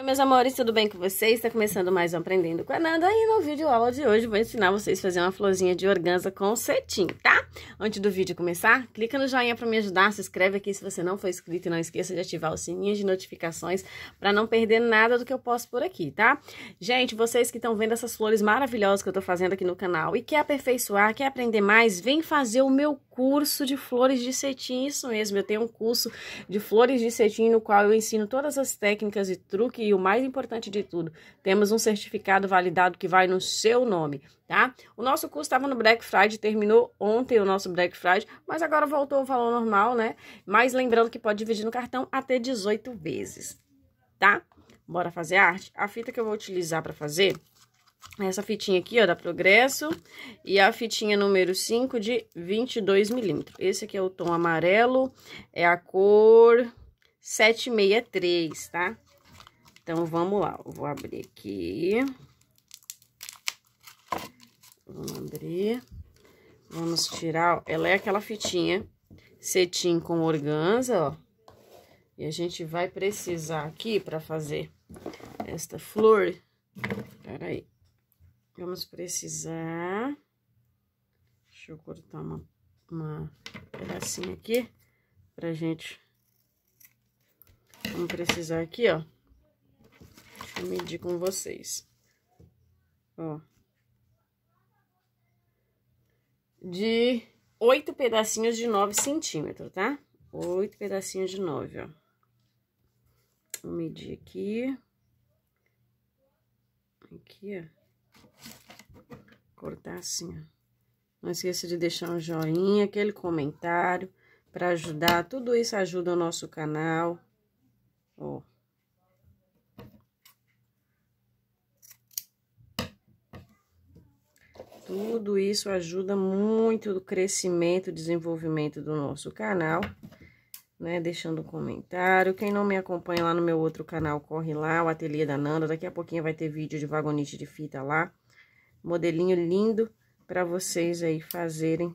Oi meus amores, tudo bem com vocês? Está começando mais um Aprendendo com a Nanda e no vídeo aula de hoje vou ensinar vocês a fazer uma florzinha de organza com cetim, tá? Antes do vídeo começar, clica no joinha para me ajudar, se inscreve aqui se você não for inscrito e não esqueça de ativar o sininho de notificações para não perder nada do que eu posto por aqui, tá? Gente, vocês que estão vendo essas flores maravilhosas que eu estou fazendo aqui no canal e quer aperfeiçoar, quer aprender mais, vem fazer o meu curso de flores de cetim, isso mesmo. Eu tenho um curso de flores de cetim no qual eu ensino todas as técnicas e truque e o mais importante de tudo, temos um certificado validado que vai no seu nome, tá? O nosso curso estava no Black Friday, terminou ontem o nosso Black Friday, mas agora voltou ao valor normal, né? Mas lembrando que pode dividir no cartão até 18 vezes, tá? Bora fazer arte? A fita que eu vou utilizar para fazer essa fitinha aqui, ó, da Progresso, e a fitinha número 5 de 22 milímetros. Esse aqui é o tom amarelo, é a cor 763, tá? Então, vamos lá, eu vou abrir aqui. Vamos abrir. Vamos tirar, ó. ela é aquela fitinha cetim com organza, ó. E a gente vai precisar aqui para fazer esta flor. Peraí. Vamos precisar... Deixa eu cortar uma, uma pedacinho aqui pra gente... Vamos precisar aqui, ó. Deixa eu medir com vocês. Ó. De oito pedacinhos de nove centímetros, tá? Oito pedacinhos de nove ó. Vou medir aqui. Aqui, ó cortar assim, ó. Não esqueça de deixar um joinha, aquele comentário para ajudar. Tudo isso ajuda o nosso canal. Ó. Tudo isso ajuda muito o crescimento e desenvolvimento do nosso canal, né? Deixando um comentário. Quem não me acompanha lá no meu outro canal, corre lá, o Ateliê da Nanda. Daqui a pouquinho vai ter vídeo de vagonite de fita lá modelinho lindo para vocês aí fazerem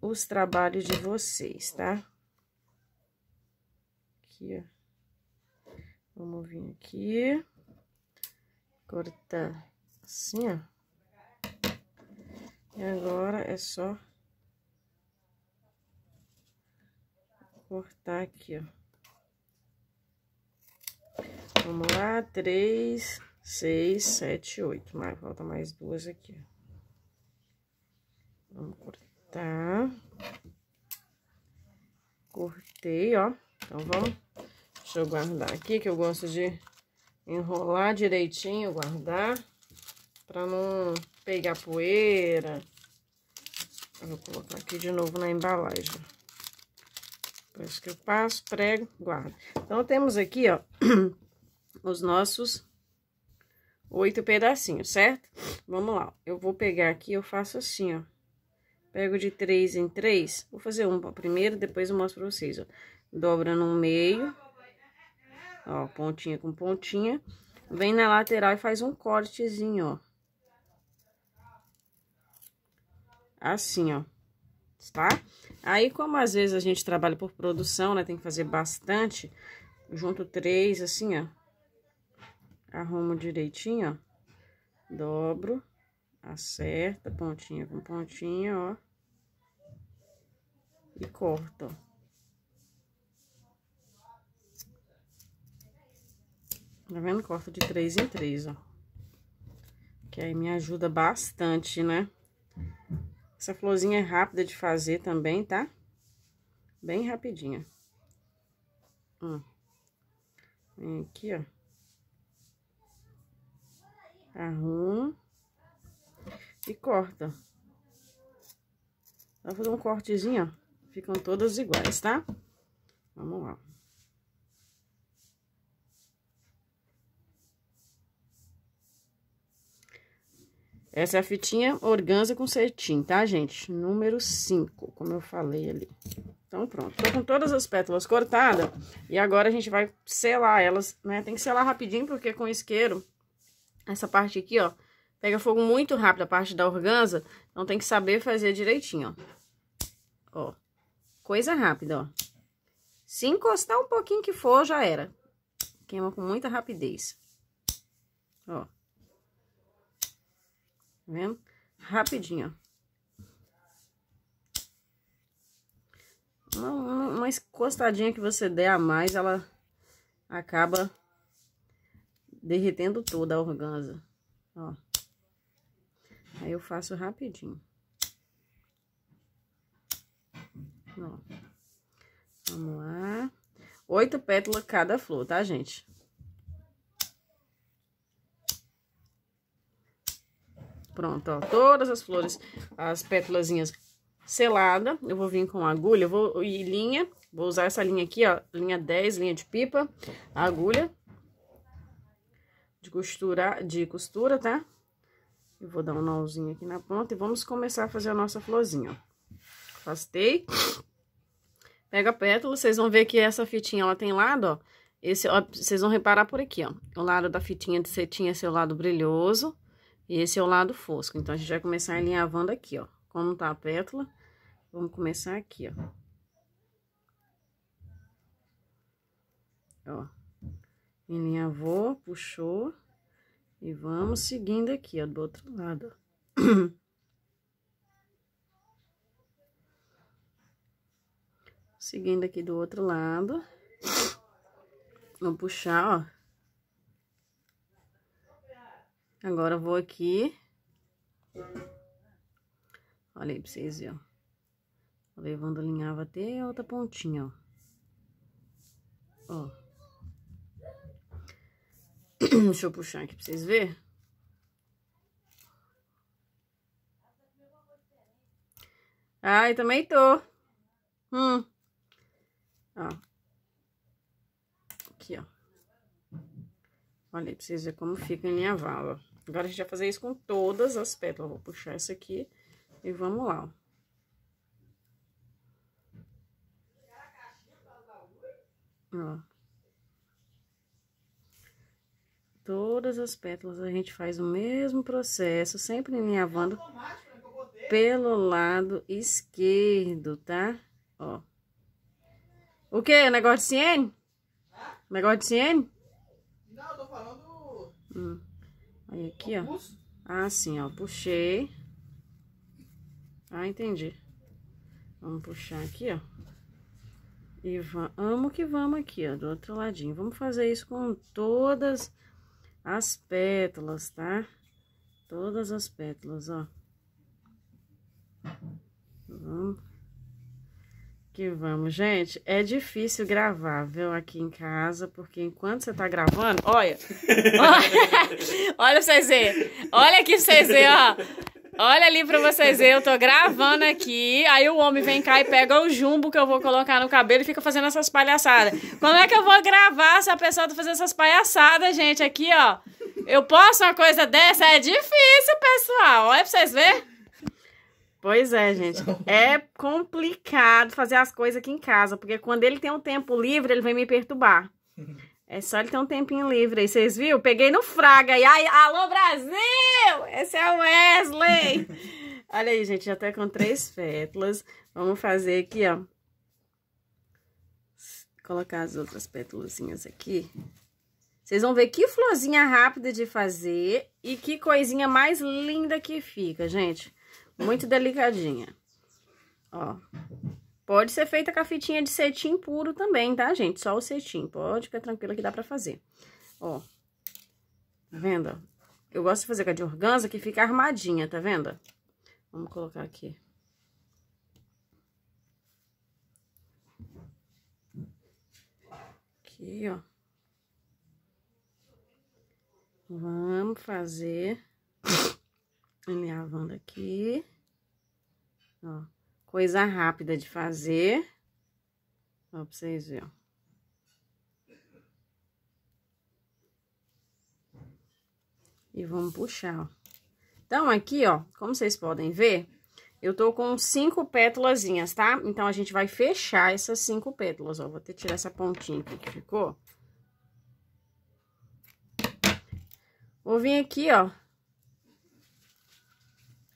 os trabalhos de vocês, tá? Aqui, ó. Vamos vir aqui. Cortar assim, ó. E agora é só cortar aqui, ó. Vamos lá, três seis, sete, oito. Mas falta mais duas aqui. Vamos cortar. Cortei, ó. Então, vamos... Deixa eu guardar aqui, que eu gosto de enrolar direitinho, guardar. Pra não pegar poeira. Eu vou colocar aqui de novo na embalagem. Depois que eu passo, prego, guardo. Então, temos aqui, ó, os nossos oito pedacinhos, certo? Vamos lá, eu vou pegar aqui, eu faço assim, ó. Pego de três em três, vou fazer um primeiro, depois eu mostro pra vocês, ó. Dobra no meio, ó, pontinha com pontinha. Vem na lateral e faz um cortezinho, ó. Assim, ó, tá? Aí, como às vezes a gente trabalha por produção, né, tem que fazer bastante, junto três, assim, ó arrumo direitinho, ó, dobro, acerta, pontinha com pontinha, ó, e corto, ó. Tá vendo? Corto de três em três, ó. Que aí me ajuda bastante, né? Essa florzinha é rápida de fazer também, tá? Bem rapidinha. Ó. Hum. Vem aqui, ó. Arruma. E corta. Vai fazer um cortezinho, ó. Ficam todas iguais, tá? Vamos lá. Essa é a fitinha organza com cetim, tá, gente? Número 5, como eu falei ali. Então, pronto. Tô com todas as pétalas cortadas. E agora a gente vai selar elas, né? Tem que selar rapidinho, porque com isqueiro essa parte aqui, ó, pega fogo muito rápido, a parte da organza. Então, tem que saber fazer direitinho, ó. Ó, coisa rápida, ó. Se encostar um pouquinho que for, já era. Queima com muita rapidez. Ó. Tá vendo? Rapidinho, ó. Uma, uma, uma encostadinha que você der a mais, ela acaba derretendo toda a organza, ó. Aí eu faço rapidinho. Ó. Vamos lá. Oito pétalas cada flor, tá, gente? Pronto, ó. Todas as flores, as pétalazinhas selada. Eu vou vir com agulha, vou e linha. Vou usar essa linha aqui, ó. Linha 10, linha de pipa, agulha de costura, de costura, tá? Eu vou dar um nozinho aqui na ponta e vamos começar a fazer a nossa florzinha, ó. Afastei. Pega a pétala, vocês vão ver que essa fitinha, ela tem lado, ó. Esse, ó, vocês vão reparar por aqui, ó. O lado da fitinha de cetim, é seu lado brilhoso e esse é o lado fosco. Então, a gente vai começar alinhavando aqui, ó. Como tá a pétala, vamos começar aqui, ó. Ó. Enlinhavou, puxou e vamos seguindo aqui, ó, do outro lado, Seguindo aqui do outro lado. Vou puxar, ó. Agora, vou aqui. Olha aí pra vocês verem, ó. Levando a linhava até a outra pontinha, ó. Ó. Hum, deixa eu puxar aqui pra vocês verem. Ai, também tô. Hum. Ó. Aqui, ó. Olha aí pra vocês verem como fica a minha vala. Agora a gente vai fazer isso com todas as pétalas. Vou puxar essa aqui e vamos lá, ó. Ó. todas as pétalas a gente faz o mesmo processo, sempre enhavando pelo lado esquerdo, tá? Ó. O que? Negócio de ciene? Negócio de ciene? Não, eu tô falando... Hum. Aí aqui, ó. Ah, sim, ó. Puxei. Ah, entendi. Vamos puxar aqui, ó. E vamos que vamos aqui, ó, do outro ladinho. Vamos fazer isso com todas as pétalas, tá? Todas as pétalas, ó. vamos hum. Que vamos, gente. É difícil gravar, viu, aqui em casa, porque enquanto você tá gravando, olha. olha, olha pra vocês verem. Olha aqui pra vocês verem, ó. Olha ali pra vocês verem, eu tô gravando aqui. Aí o homem vem cá e pega o jumbo que eu vou colocar no cabelo e fica fazendo essas palhaçadas. Como é que eu vou gravar se a pessoa tá fazendo essas palhaçadas, gente? Aqui, ó. Eu posso uma coisa dessa? É difícil, pessoal. Olha pra vocês verem. Pois é, gente. É complicado fazer as coisas aqui em casa, porque quando ele tem um tempo livre, ele vem me perturbar. É só ele ter um tempinho livre aí, vocês viram? Peguei no Fraga. E aí, alô, Brasil! Esse é o Wesley! Olha aí, gente, já tá com três pétalas. Vamos fazer aqui, ó. Colocar as outras pétalazinhas aqui. Vocês vão ver que florzinha rápida de fazer e que coisinha mais linda que fica, gente. Muito delicadinha. Ó. Pode ser feita com a fitinha de cetim puro também, tá, gente? Só o cetim, pode ficar tranquila que dá pra fazer. Ó, tá vendo? Eu gosto de fazer com a de organza que fica armadinha, tá vendo? Vamos colocar aqui. Aqui, ó. Vamos fazer a minha aqui, ó. Coisa rápida de fazer. Ó, pra vocês verem. E vamos puxar, ó. Então, aqui, ó, como vocês podem ver, eu tô com cinco pétalazinhas, tá? Então, a gente vai fechar essas cinco pétalas, ó. Vou até tirar essa pontinha aqui que ficou. Vou vir aqui, ó,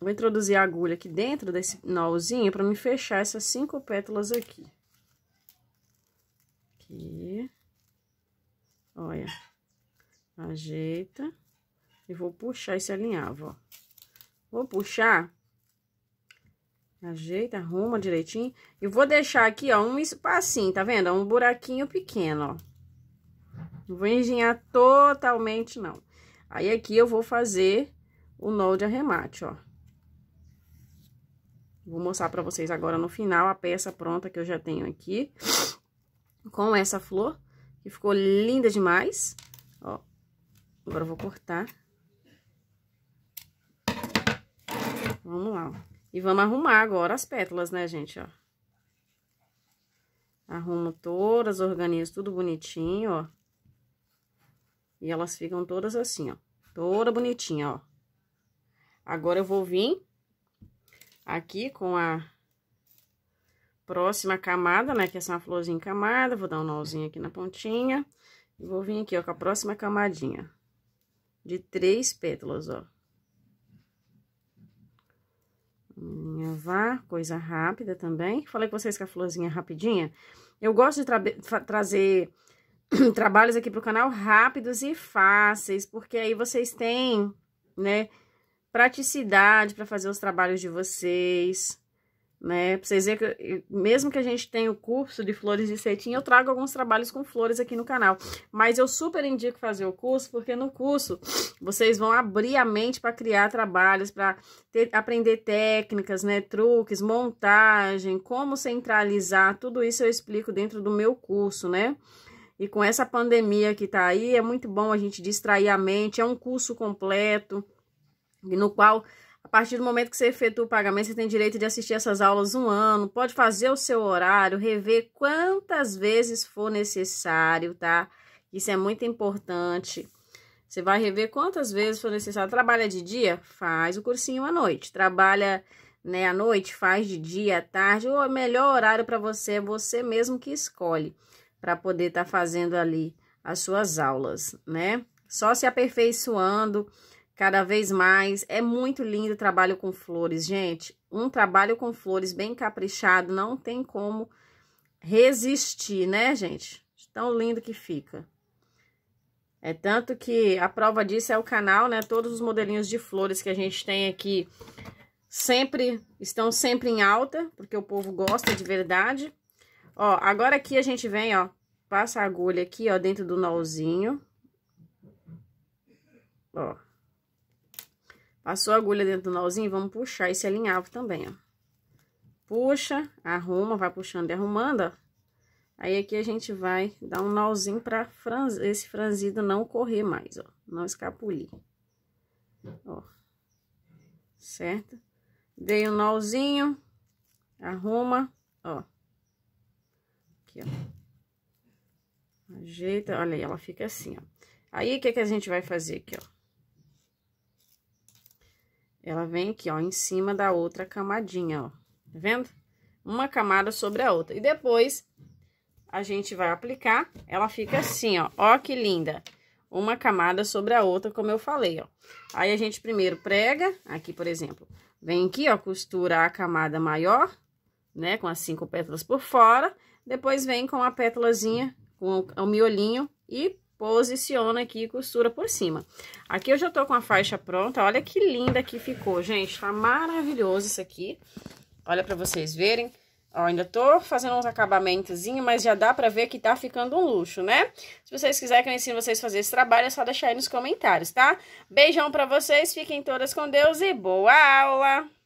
Vou introduzir a agulha aqui dentro desse nozinho para me fechar essas cinco pétalas aqui. Aqui. Olha. Ajeita. E vou puxar esse alinhavo, ó. Vou puxar. Ajeita, arruma direitinho. E vou deixar aqui, ó, um espacinho, tá vendo? Um buraquinho pequeno, ó. Não vou engenhar totalmente, não. Aí, aqui eu vou fazer o nó de arremate, ó. Vou mostrar pra vocês agora no final a peça pronta que eu já tenho aqui. Com essa flor, que ficou linda demais. Ó, agora eu vou cortar. Vamos lá, ó. E vamos arrumar agora as pétalas, né, gente, ó. Arrumo todas, organizo tudo bonitinho, ó. E elas ficam todas assim, ó. Toda bonitinha, ó. Agora eu vou vir aqui com a próxima camada, né? Que é essa é uma florzinha camada, vou dar um nozinho aqui na pontinha. E vou vir aqui, ó, com a próxima camadinha de três pétalas, ó. Minha vá, coisa rápida também. Falei com vocês que a florzinha é rapidinha. Eu gosto de tra trazer trabalhos aqui pro canal rápidos e fáceis, porque aí vocês têm, né praticidade para fazer os trabalhos de vocês, né? Para vocês verem que, mesmo que a gente tenha o curso de flores de cetim, eu trago alguns trabalhos com flores aqui no canal. Mas eu super indico fazer o curso, porque no curso vocês vão abrir a mente para criar trabalhos, para aprender técnicas, né? Truques, montagem, como centralizar, tudo isso eu explico dentro do meu curso, né? E com essa pandemia que tá aí, é muito bom a gente distrair a mente, é um curso completo, no qual, a partir do momento que você efetua o pagamento, você tem direito de assistir essas aulas um ano, pode fazer o seu horário, rever quantas vezes for necessário, tá? Isso é muito importante. Você vai rever quantas vezes for necessário. Trabalha de dia? Faz o cursinho à noite. Trabalha né, à noite, faz de dia, à tarde, o melhor horário para você é você mesmo que escolhe para poder estar tá fazendo ali as suas aulas, né? Só se aperfeiçoando, cada vez mais. É muito lindo o trabalho com flores, gente. Um trabalho com flores bem caprichado, não tem como resistir, né, gente? Tão lindo que fica. É tanto que a prova disso é o canal, né? Todos os modelinhos de flores que a gente tem aqui sempre estão sempre em alta, porque o povo gosta de verdade. Ó, agora aqui a gente vem, ó, passa a agulha aqui, ó, dentro do nozinho. Ó, Passou a agulha dentro do nozinho, vamos puxar esse alinhavo também, ó. Puxa, arruma, vai puxando e arrumando, ó. Aí aqui a gente vai dar um nozinho pra franz... esse franzido não correr mais, ó. Não escapulir. Ó. Certo? Dei um nozinho, arruma, ó. Aqui, ó. Ajeita, olha aí, ela fica assim, ó. Aí, o que que a gente vai fazer aqui, ó? Ela vem aqui, ó, em cima da outra camadinha, ó. Tá vendo? Uma camada sobre a outra. E depois, a gente vai aplicar, ela fica assim, ó. Ó que linda! Uma camada sobre a outra, como eu falei, ó. Aí, a gente primeiro prega, aqui, por exemplo, vem aqui, ó, costura a camada maior, né, com as cinco pétalas por fora. Depois, vem com a pétalazinha, com o miolinho e posiciona aqui e costura por cima. Aqui eu já tô com a faixa pronta, olha que linda que ficou, gente, tá maravilhoso isso aqui. Olha pra vocês verem. Ó, ainda tô fazendo uns acabamentozinhos, mas já dá pra ver que tá ficando um luxo, né? Se vocês quiserem que eu ensine vocês a fazer esse trabalho, é só deixar aí nos comentários, tá? Beijão pra vocês, fiquem todas com Deus e boa aula!